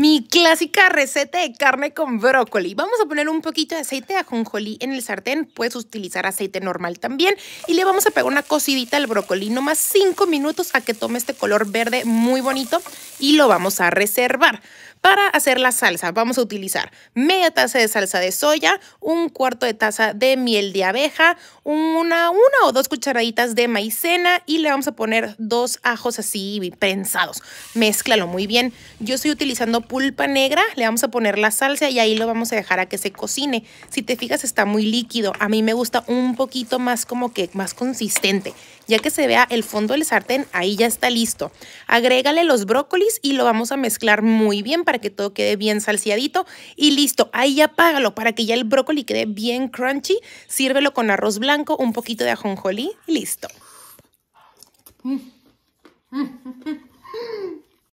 mi clásica receta de carne con brócoli. Vamos a poner un poquito de aceite de ajonjolí en el sartén. Puedes utilizar aceite normal también. Y le vamos a pegar una cocidita al brócoli, más 5 minutos a que tome este color verde muy bonito. Y lo vamos a reservar. Para hacer la salsa vamos a utilizar media taza de salsa de soya, un cuarto de taza de miel de abeja, una, una o dos cucharaditas de maicena y le vamos a poner dos ajos así prensados. Mézclalo muy bien. Yo estoy utilizando pulpa negra, le vamos a poner la salsa y ahí lo vamos a dejar a que se cocine. Si te fijas está muy líquido, a mí me gusta un poquito más como que más consistente. Ya que se vea el fondo del sartén, ahí ya está listo. Agrégale los brócolis y lo vamos a mezclar muy bien para que todo quede bien salseadito y listo. Ahí apágalo para que ya el brócoli quede bien crunchy. Sírvelo con arroz blanco, un poquito de ajonjolí y listo. Mm, mm.